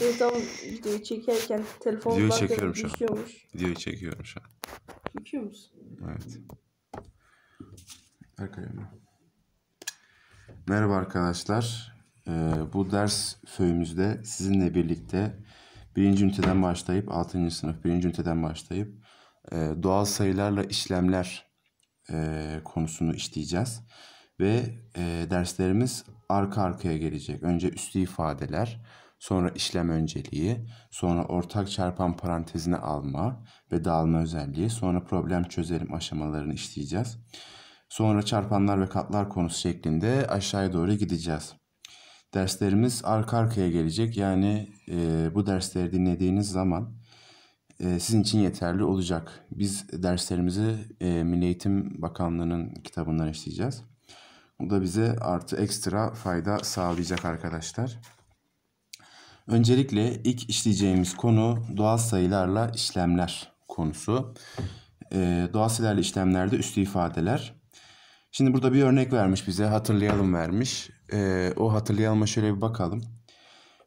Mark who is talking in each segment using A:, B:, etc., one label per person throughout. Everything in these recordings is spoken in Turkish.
A: Dur tam videoyu çekerken telefon Videoyu zaten çekiyorum şu an. Videoyu çekiyorum şu an. Çekiyor musun? Evet. Berkay Emre. Merhaba arkadaşlar. Ee, bu ders söyümüzde sizinle birlikte birinci üniteden başlayıp altıncı sınıf birinci üniteden başlayıp e, doğal sayılarla işlemler e, konusunu işleyeceğiz. Ve e, derslerimiz arka arkaya gelecek. Önce üstü ifadeler, sonra işlem önceliği, sonra ortak çarpan parantezine alma ve dağılma özelliği, sonra problem çözelim aşamalarını işleyeceğiz. Sonra çarpanlar ve katlar konusu şeklinde aşağıya doğru gideceğiz. Derslerimiz arka arkaya gelecek. Yani e, bu dersleri dinlediğiniz zaman e, sizin için yeterli olacak. Biz derslerimizi e, Milli Eğitim Bakanlığı'nın kitabından işleyeceğiz. Bu da bize artı ekstra fayda sağlayacak arkadaşlar. Öncelikle ilk işleyeceğimiz konu doğal sayılarla işlemler konusu. Ee, doğal sayılarla işlemlerde üstü ifadeler. Şimdi burada bir örnek vermiş bize hatırlayalım vermiş. Ee, o hatırlayalıma şöyle bir bakalım.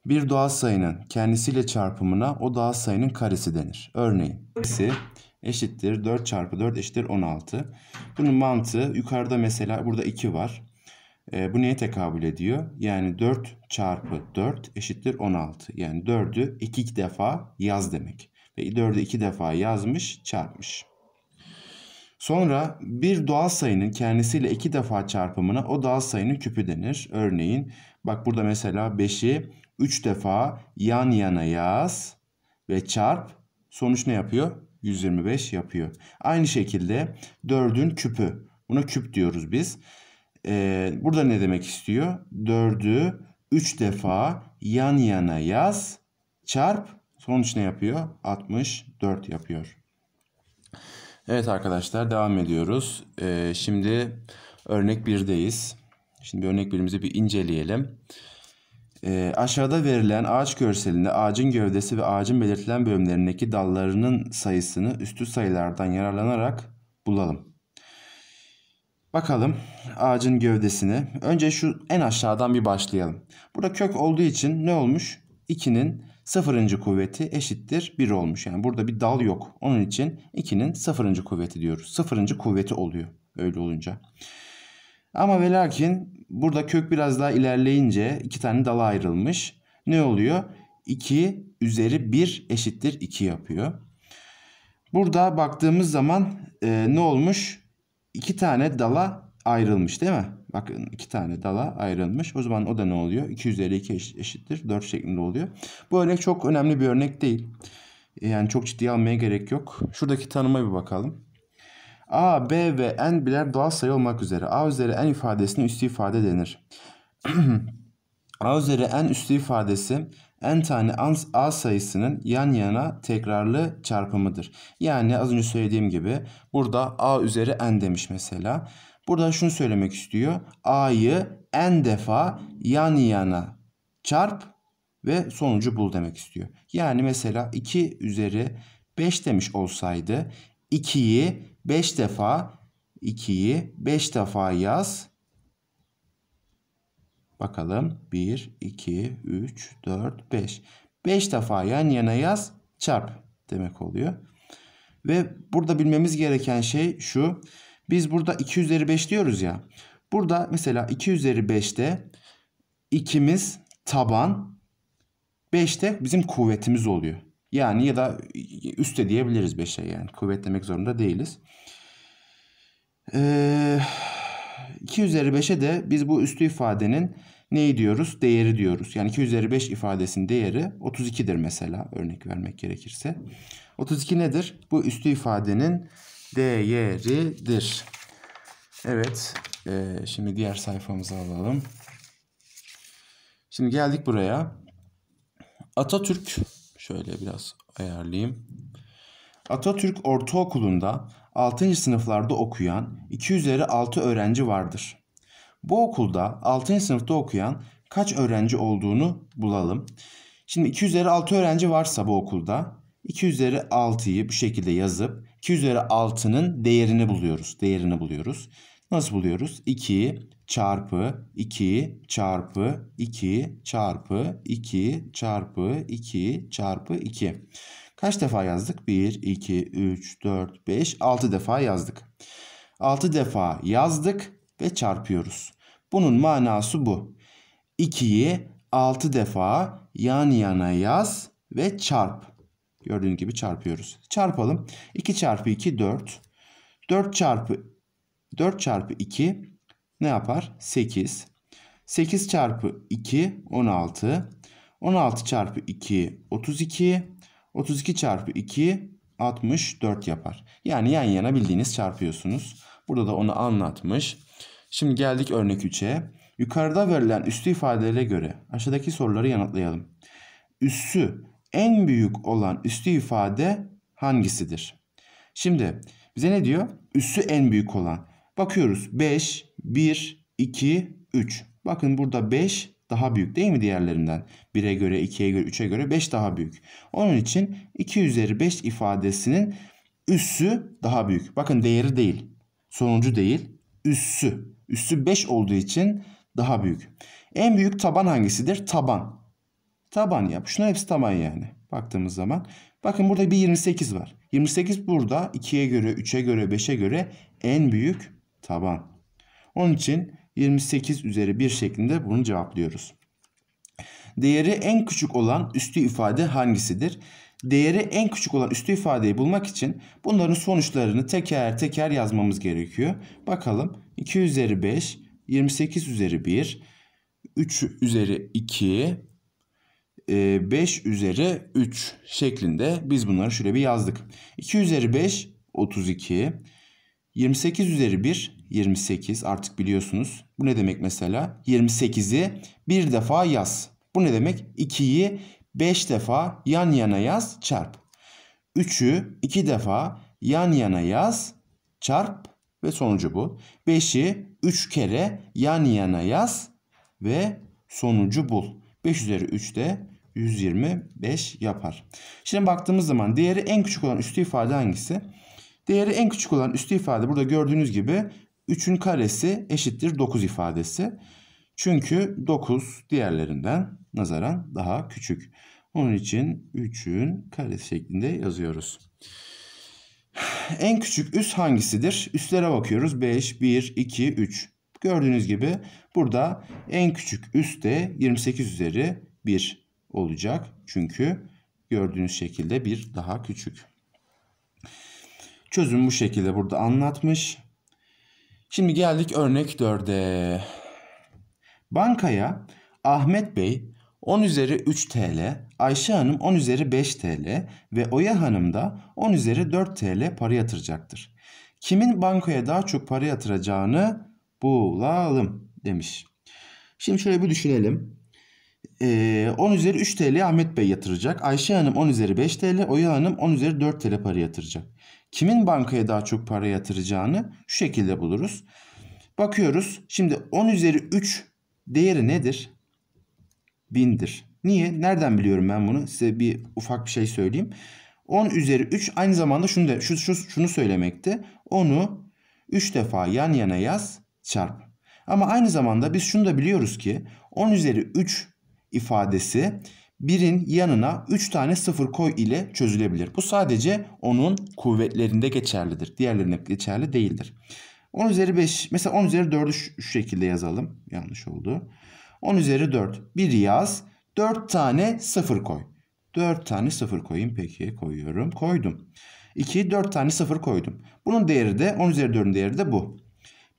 A: Bir doğal sayının kendisiyle çarpımına o doğal sayının karesi denir. Örneğin karesi eşittir 4 çarpı 4 eşittir 16. Bunun mantığı yukarıda mesela burada 2 var. E, bu neye tekabül ediyor? Yani 4 çarpı 4 eşittir 16. Yani 4'ü 2 defa yaz demek. Ve 4'ü 2 defa yazmış çarpmış. Sonra bir doğal sayının kendisiyle 2 defa çarpımına o doğal sayının küpü denir. Örneğin bak burada mesela 5'i 3 defa yan yana yaz ve çarp. Sonuç ne yapıyor? 125 yapıyor. Aynı şekilde 4'ün küpü. Buna küp diyoruz biz. E, burada ne demek istiyor? 4'ü 3 defa yan yana yaz çarp sonuç ne yapıyor? 64 yapıyor. Evet arkadaşlar devam ediyoruz. Ee, şimdi örnek 1'deyiz. Şimdi bir örnek birimizi bir inceleyelim. Ee, aşağıda verilen ağaç görselinde ağacın gövdesi ve ağacın belirtilen bölümlerindeki dallarının sayısını üstü sayılardan yararlanarak bulalım. Bakalım ağacın gövdesini. Önce şu en aşağıdan bir başlayalım. Burada kök olduğu için ne olmuş? 2'nin sıfırıncı kuvveti eşittir 1 olmuş. Yani burada bir dal yok. Onun için 2'nin sıfırıncı kuvveti diyoruz. Sıfırıncı kuvveti oluyor öyle olunca. Ama ve lakin burada kök biraz daha ilerleyince iki tane dala ayrılmış. Ne oluyor? 2 üzeri 1 eşittir 2 yapıyor. Burada baktığımız zaman e, ne olmuş? iki tane dala ayrılmış değil mi? Bakın iki tane dala ayrılmış. O zaman o da ne oluyor? 2 üzeri 2 eşittir 4 şeklinde oluyor. Bu örnek çok önemli bir örnek değil. Yani çok ciddi almaya gerek yok. Şuradaki tanıma bir bakalım. A, B ve N birer doğal sayı olmak üzere. A üzeri N ifadesine üstü ifade denir. A üzeri N üstü ifadesi n tane a sayısının yan yana tekrarlı çarpımıdır. Yani az önce söylediğim gibi burada a üzeri n demiş mesela. Burada şunu söylemek istiyor. A'yı n defa yan yana çarp ve sonucu bul demek istiyor. Yani mesela 2 üzeri 5 demiş olsaydı 2'yi 5 defa 2'yi 5 defa yaz Bakalım 1, 2, 3, 4, 5. 5 defa yan yana yaz çarp demek oluyor. Ve burada bilmemiz gereken şey şu. Biz burada 2 üzeri 5 diyoruz ya. Burada mesela 2 üzeri 5'te ikimiz taban 5'te bizim kuvvetimiz oluyor. Yani ya da üste diyebiliriz 5'e yani. Kuvvet demek zorunda değiliz. Eee... 2 üzeri 5'e de biz bu üstü ifadenin neyi diyoruz? Değeri diyoruz. Yani 2 üzeri 5 ifadesinin değeri 32'dir mesela örnek vermek gerekirse. 32 nedir? Bu üstü ifadenin değeridir. Evet. E, şimdi diğer sayfamızı alalım. Şimdi geldik buraya. Atatürk şöyle biraz ayarlayayım. Atatürk Ortaokulu'nda 6. sınıflarda okuyan 2 üzeri 6 öğrenci vardır. Bu okulda 6. sınıfta okuyan kaç öğrenci olduğunu bulalım. Şimdi 2 üzeri 6 öğrenci varsa bu okulda 2 üzeri 6'yı bu şekilde yazıp 2 üzeri 6'nın değerini buluyoruz. Değerini buluyoruz. Nasıl buluyoruz? 2 çarpı 2 çarpı 2 çarpı 2 çarpı 2 çarpı 2. Kaç defa yazdık? 1, 2, 3, 4, 5, 6 defa yazdık. 6 defa yazdık ve çarpıyoruz. Bunun manası bu. 2'yi 6 defa yan yana yaz ve çarp. Gördüğün gibi çarpıyoruz. Çarpalım. 2 çarpı 2 4. 4 çarpı 4 çarpı 2 ne yapar? 8. 8 çarpı 2 16. 16 çarpı 2 32. 32 çarpı 2 64 yapar. Yani yan yana bildiğiniz çarpıyorsunuz. Burada da onu anlatmış. Şimdi geldik örnek 3'e. Yukarıda verilen üstü ifadelere göre aşağıdaki soruları yanıtlayalım. Üssü en büyük olan üstü ifade hangisidir? Şimdi bize ne diyor? Üssü en büyük olan. Bakıyoruz 5, 1, 2, 3. Bakın burada 5, daha büyük değil mi diğerlerinden? 1'e göre, 2'ye göre, 3'e göre 5 daha büyük. Onun için 2 üzeri 5 ifadesinin üssü daha büyük. Bakın değeri değil. Sonucu değil. Üssü. Üssü 5 olduğu için daha büyük. En büyük taban hangisidir? Taban. Taban yap. Şuna hepsi taban yani. Baktığımız zaman. Bakın burada bir 28 var. 28 burada 2'ye göre, 3'e göre, 5'e göre en büyük taban. Onun için 28 üzeri 1 şeklinde bunu cevaplıyoruz. Değeri en küçük olan üstü ifade hangisidir? Değeri en küçük olan üstü ifadeyi bulmak için bunların sonuçlarını teker teker yazmamız gerekiyor. Bakalım 2 üzeri 5, 28 üzeri 1, 3 üzeri 2, 5 e, üzeri 3 şeklinde biz bunları şöyle bir yazdık. 2 üzeri 5 32, 28 üzeri 1 28 artık biliyorsunuz. Bu ne demek mesela? 28'i bir defa yaz. Bu ne demek? 2'yi 5 defa yan yana yaz çarp. 3'ü 2 defa yan yana yaz çarp ve sonucu bu. 5'i 3 kere yan yana yaz ve sonucu bul. 5 üzeri 3 de 125 yapar. Şimdi baktığımız zaman değeri en küçük olan üstü ifade hangisi? Değeri en küçük olan üstü ifade burada gördüğünüz gibi 3'ün karesi eşittir 9 ifadesi. Çünkü 9 diğerlerinden nazaran daha küçük. Onun için 3'ün karesi şeklinde yazıyoruz. En küçük üs hangisidir? Üstlere bakıyoruz. 5, 1, 2, 3. Gördüğünüz gibi burada en küçük üs de 28 üzeri 1 olacak. Çünkü gördüğünüz şekilde bir daha küçük. Çözüm bu şekilde burada anlatmış. Şimdi geldik örnek 4'e. Bankaya Ahmet Bey 10 üzeri 3 TL, Ayşe Hanım 10 üzeri 5 TL ve Oya Hanım da 10 üzeri 4 TL para yatıracaktır. Kimin bankaya daha çok para yatıracağını bulalım demiş. Şimdi şöyle bir düşünelim. Ee, 10 üzeri 3 TL Ahmet Bey yatıracak. Ayşe Hanım 10 üzeri 5 TL, Oya Hanım 10 üzeri 4 TL para yatıracak kimin bankaya daha çok para yatıracağını şu şekilde buluruz. Bakıyoruz. Şimdi 10 üzeri 3 değeri nedir? 1000'dir. Niye? Nereden biliyorum ben bunu? Size bir ufak bir şey söyleyeyim. 10 üzeri 3 aynı zamanda şunu da şu, şu şunu söylemekte. Onu 3 defa yan yana yaz, çarp. Ama aynı zamanda biz şunu da biliyoruz ki 10 üzeri 3 ifadesi 1'in yanına 3 tane 0 koy ile çözülebilir. Bu sadece onun kuvvetlerinde geçerlidir. Diğerlerinde geçerli değildir. 10 üzeri 5 mesela 10 üzeri 4'ü şu şekilde yazalım. Yanlış oldu. 10 üzeri 4 1 yaz 4 tane 0 koy. 4 tane 0 koyayım peki koyuyorum koydum. 2 4 tane 0 koydum. Bunun değeri de 10 üzeri 4'ün değeri de bu.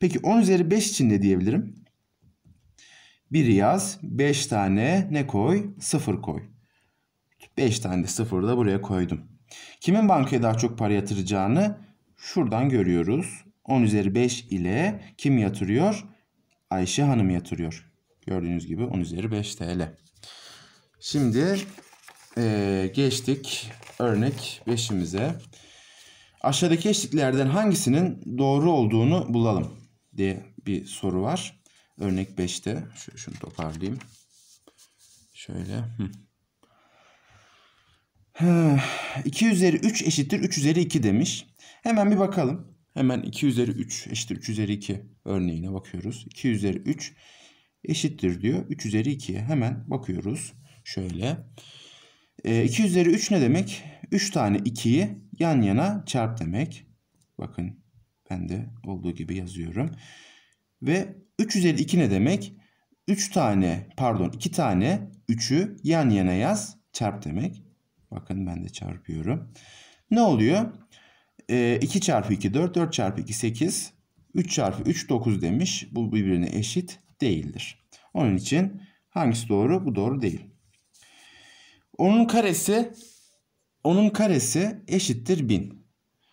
A: Peki 10 üzeri 5 için ne diyebilirim? Bir yaz 5 tane ne koy? 0 koy. 5 tane de 0 da buraya koydum. Kimin bankaya daha çok para yatıracağını şuradan görüyoruz. 10 üzeri 5 ile kim yatırıyor? Ayşe Hanım yatırıyor. Gördüğünüz gibi 10 üzeri 5 TL. Şimdi e, geçtik örnek 5'imize. Aşağıdaki eşliklerden hangisinin doğru olduğunu bulalım diye bir soru var. Örnek 5'te şunu toparlayayım. Şöyle. Hı. 2 üzeri 3 eşittir 3 üzeri 2 demiş. Hemen bir bakalım. Hemen 2 üzeri 3 eşittir 3 üzeri 2 örneğine bakıyoruz. 2 üzeri 3 eşittir diyor. 3 üzeri 2'ye hemen bakıyoruz. Şöyle. E, 2 üzeri 3 ne demek? 3 tane 2'yi yan yana çarp demek. Bakın ben de olduğu gibi yazıyorum. Ve 3 üzeri 2 ne demek? 3 tane pardon 2 tane 3'ü yan yana yaz çarp demek. Bakın ben de çarpıyorum. Ne oluyor? E, ee, 2 çarpı 2 4, 4 çarpı 2 8, 3 çarpı 3 9 demiş. Bu birbirine eşit değildir. Onun için hangisi doğru? Bu doğru değil. Onun karesi onun karesi eşittir 1000.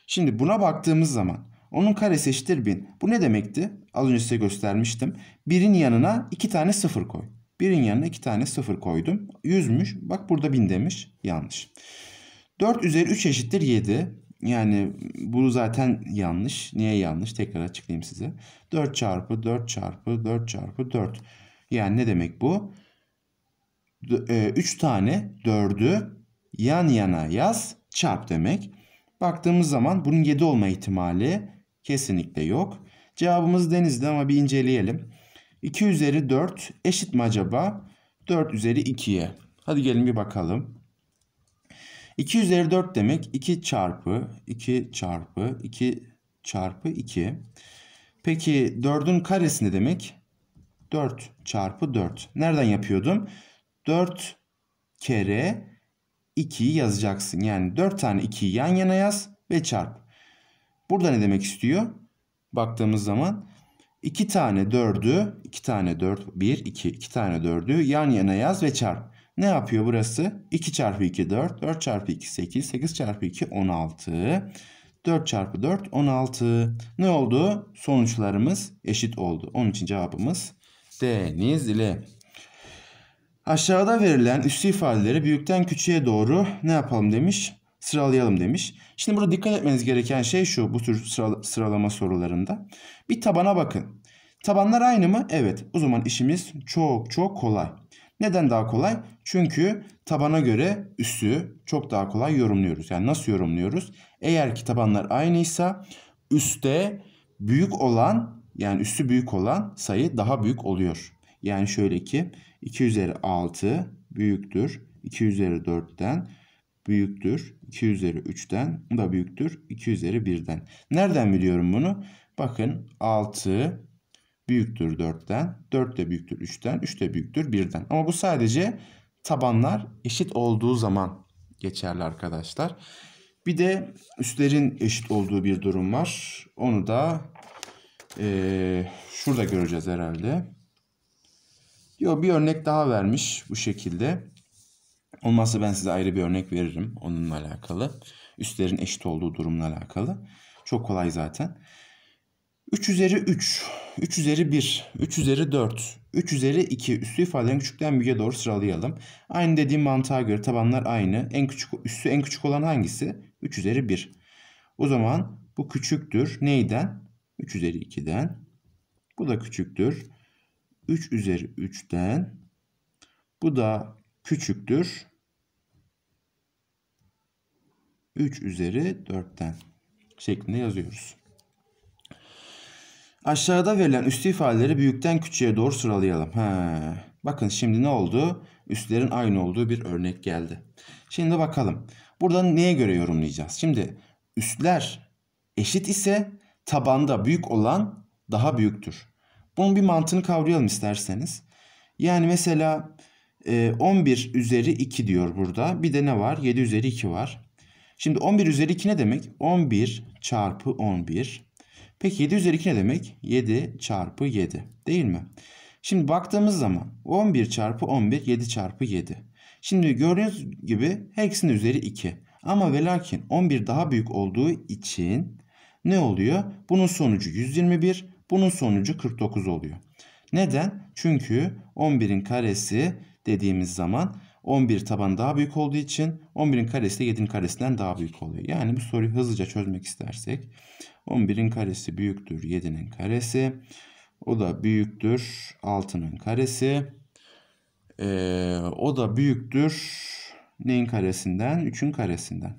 A: Şimdi buna baktığımız zaman onun karesi eşittir 1000. Bu ne demekti? Az önce size göstermiştim. 1'in yanına 2 tane 0 koy. 1'in yanına 2 tane 0 koydum. 100'müş. Bak burada 1000 demiş. Yanlış. 4 üzeri 3 eşittir 7. Yani bu zaten yanlış. Niye yanlış? Tekrar açıklayayım size. 4 çarpı 4 çarpı 4 çarpı 4. Yani ne demek bu? 3 e, tane 4'ü yan yana yaz çarp demek. Baktığımız zaman bunun 7 olma ihtimali Kesinlikle yok. Cevabımız denizdi ama bir inceleyelim. 2 üzeri 4 eşit mi acaba? 4 üzeri 2'ye. Hadi gelin bir bakalım. 2 üzeri 4 demek 2 çarpı 2 çarpı 2 çarpı 2. Peki 4'ün karesi ne demek? 4 çarpı 4. Nereden yapıyordum? 4 kere 2'yi yazacaksın. Yani 4 tane 2'yi yan yana yaz ve çarp. Burada ne demek istiyor? Baktığımız zaman 2 tane 4'ü 2 tane 4 1 2 2 tane 4'ü yan yana yaz ve çarp. Ne yapıyor burası? 2 çarpı 2 4 4 çarpı 2 8 8 çarpı 2 16 4 çarpı 4 16 ne oldu? Sonuçlarımız eşit oldu. Onun için cevabımız Denizli. Aşağıda verilen üstü ifadeleri büyükten küçüğe doğru ne yapalım demiş? sıralayalım demiş. Şimdi burada dikkat etmeniz gereken şey şu bu tür sıralama sorularında. Bir tabana bakın. Tabanlar aynı mı? Evet. O zaman işimiz çok çok kolay. Neden daha kolay? Çünkü tabana göre üssü çok daha kolay yorumluyoruz. Yani nasıl yorumluyoruz? Eğer ki tabanlar aynıysa üstte büyük olan yani üssü büyük olan sayı daha büyük oluyor. Yani şöyle ki 2 üzeri 6 büyüktür 2 üzeri 4'ten büyüktür. 2 üzeri 3'ten da büyüktür. 2 üzeri 1'den. Nereden biliyorum bunu? Bakın 6 büyüktür 4'ten. 4 de büyüktür 3'ten. 3 de büyüktür 1'den. Ama bu sadece tabanlar eşit olduğu zaman geçerli arkadaşlar. Bir de üstlerin eşit olduğu bir durum var. Onu da e, şurada göreceğiz herhalde. Yo, bir örnek daha vermiş bu şekilde. Olmazsa ben size ayrı bir örnek veririm onunla alakalı. Üstlerin eşit olduğu durumla alakalı. Çok kolay zaten. 3 üzeri 3, 3 üzeri 1, 3 üzeri 4, 3 üzeri 2 üstü ifadelerini küçükten büyüğe doğru sıralayalım. Aynı dediğim mantığa göre tabanlar aynı. En küçük üssü en küçük olan hangisi? 3 üzeri 1. O zaman bu küçüktür neyden? 3 üzeri 2'den. Bu da küçüktür. 3 üzeri 3'ten. Bu da küçüktür. 3 üzeri 4'ten şeklinde yazıyoruz. Aşağıda verilen üstü ifadeleri büyükten küçüğe doğru sıralayalım. He. Bakın şimdi ne oldu? Üstlerin aynı olduğu bir örnek geldi. Şimdi bakalım. Buradan neye göre yorumlayacağız? Şimdi üstler eşit ise tabanda büyük olan daha büyüktür. Bunun bir mantığını kavrayalım isterseniz. Yani mesela 11 e, üzeri 2 diyor burada. Bir de ne var? 7 üzeri 2 var. Şimdi 11 üzeri 2 ne demek? 11 çarpı 11. Peki 7 üzeri 2 ne demek? 7 çarpı 7 değil mi? Şimdi baktığımız zaman 11 çarpı 11 7 çarpı 7. Şimdi gördüğünüz gibi hepsinin üzeri 2. Ama ve lakin 11 daha büyük olduğu için ne oluyor? Bunun sonucu 121, bunun sonucu 49 oluyor. Neden? Çünkü 11'in karesi dediğimiz zaman 11 taban daha büyük olduğu için 11'in karesi de 7'nin karesinden daha büyük oluyor. Yani bu soruyu hızlıca çözmek istersek 11'in karesi büyüktür 7'nin karesi. O da büyüktür 6'nın karesi. Ee, o da büyüktür neyin karesinden? 3'ün karesinden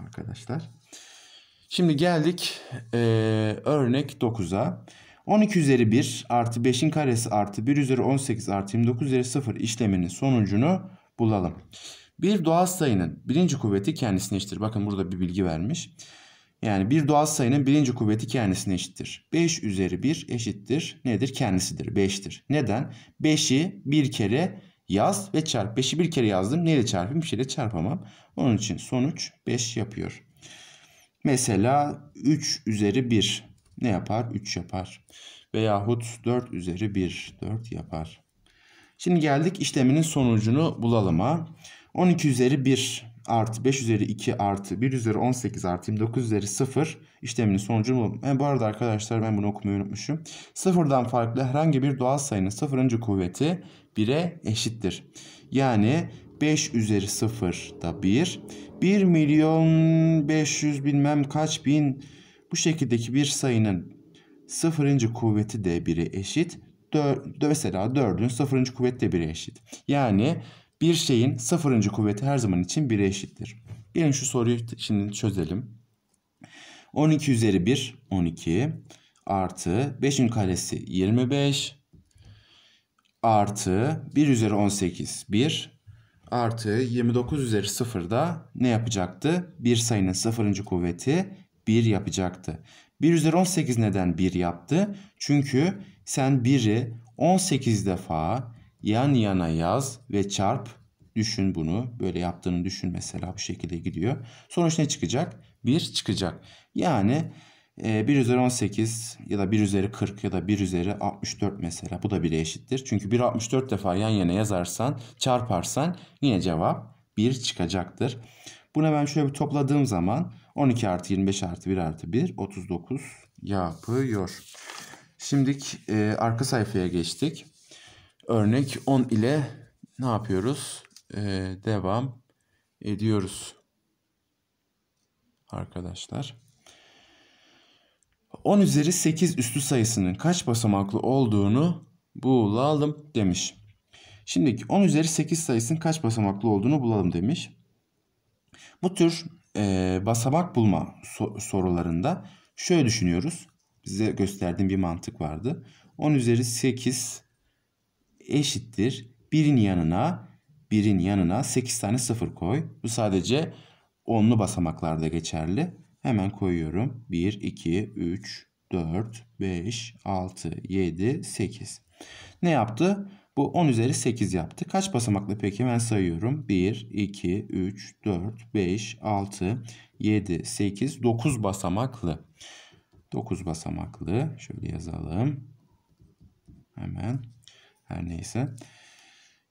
A: arkadaşlar. Şimdi geldik e, örnek 9'a. 12 üzeri 1 artı 5'in karesi artı 1 üzeri 18 artı 29 üzeri 0 işleminin sonucunu bulalım. Bir doğal sayının birinci kuvveti kendisine eşittir. Bakın burada bir bilgi vermiş. Yani bir doğal sayının birinci kuvveti kendisine eşittir. 5 üzeri 1 eşittir. Nedir? Kendisidir. 5'tir. Neden? 5'i bir kere yaz ve çarp. 5'i bir kere yazdım. Neyle çarpayım? Bir şeyle çarpamam. Onun için sonuç 5 yapıyor. Mesela 3 üzeri 1 ne yapar? 3 yapar. Veyahut 4 üzeri 1 4 yapar. Şimdi geldik işleminin sonucunu bulalım'a. 12 üzeri 1 artı 5 üzeri 2 artı 1 üzeri 18 artı 29 üzeri 0 işleminin sonucunu bulalım. E, bu arada arkadaşlar ben bunu okumayı unutmuşum. Sıfırdan farklı herhangi bir doğal sayının sıfırıncı kuvveti 1'e eşittir. Yani 5 üzeri 0 da 1. 1 milyon 500 bilmem kaç bin bu şekildeki bir sayının sıfırıncı kuvveti de 1'e eşit. 4, mesela 4'ün 0. kuvvet de 1'e eşit. Yani bir şeyin 0. kuvveti her zaman için 1'e eşittir. Gelin şu soruyu şimdi çözelim. 12 üzeri 1 12 artı 5'in karesi 25 artı 1 üzeri 18 1 artı 29 üzeri 0 da ne yapacaktı? Bir sayının 0. kuvveti 1 yapacaktı. 1 üzeri 18 neden 1 yaptı? Çünkü sen 1'i 18 defa yan yana yaz ve çarp. Düşün bunu. Böyle yaptığını düşün mesela bu şekilde gidiyor. Sonuç ne çıkacak? 1 çıkacak. Yani 1 e, üzeri 18 ya da 1 üzeri 40 ya da 1 üzeri 64 mesela bu da bile eşittir. Çünkü 1 64 defa yan yana yazarsan çarparsan yine cevap 1 çıkacaktır. Bunu ben şöyle bir topladığım zaman 12 artı 25 artı 1 artı 1 39 yapıyor. Şimdilik e, arka sayfaya geçtik. Örnek 10 ile ne yapıyoruz? E, devam ediyoruz. Arkadaşlar. 10 üzeri 8 üstü sayısının kaç basamaklı olduğunu bulalım demiş. Şimdiki 10 üzeri 8 sayısının kaç basamaklı olduğunu bulalım demiş. Bu tür e, basamak bulma so- sorularında şöyle düşünüyoruz size gösterdiğim bir mantık vardı. 10 üzeri 8 eşittir. Birin yanına birin yanına 8 tane sıfır koy. Bu sadece onlu basamaklarda geçerli. Hemen koyuyorum. 1, 2, 3, 4, 5, 6, 7, 8. Ne yaptı? Bu 10 üzeri 8 yaptı. Kaç basamaklı peki? Hemen sayıyorum. 1, 2, 3, 4, 5, 6, 7, 8, 9 basamaklı. 9 basamaklı. Şöyle yazalım. Hemen. Her neyse.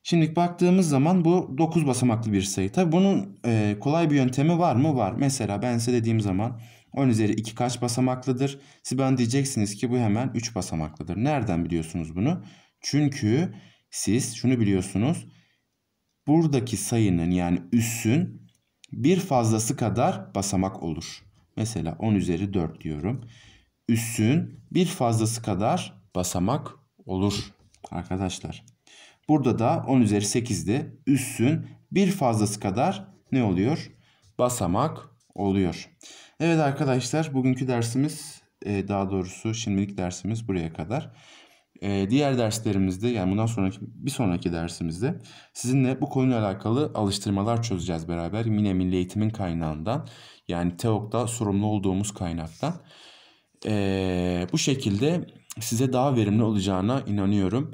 A: Şimdi baktığımız zaman bu 9 basamaklı bir sayı. Tabii bunun e, kolay bir yöntemi var mı? Var. Mesela ben size dediğim zaman 10 üzeri 2 kaç basamaklıdır? Siz ben diyeceksiniz ki bu hemen 3 basamaklıdır. Nereden biliyorsunuz bunu? Çünkü siz şunu biliyorsunuz. Buradaki sayının yani üssün bir fazlası kadar basamak olur. Mesela 10 üzeri 4 diyorum. Üssün bir fazlası kadar basamak olur arkadaşlar. Burada da 10 üzeri 8'de üssün bir fazlası kadar ne oluyor? Basamak oluyor. Evet arkadaşlar bugünkü dersimiz e, daha doğrusu şimdilik dersimiz buraya kadar e, diğer derslerimizde yani bundan sonraki bir sonraki dersimizde sizinle bu konuyla alakalı alıştırmalar çözeceğiz beraber. Yine Milli Eğitim'in kaynağından yani TEOK'ta sorumlu olduğumuz kaynaktan. E, bu şekilde size daha verimli olacağına inanıyorum.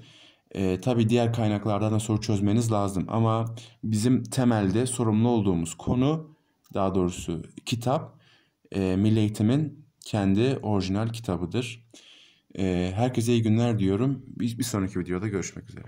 A: E, tabii diğer kaynaklardan da soru çözmeniz lazım ama bizim temelde sorumlu olduğumuz konu daha doğrusu kitap e, Milli Eğitim'in kendi orijinal kitabıdır. Herkese iyi günler diyorum. Bir, bir sonraki videoda görüşmek üzere.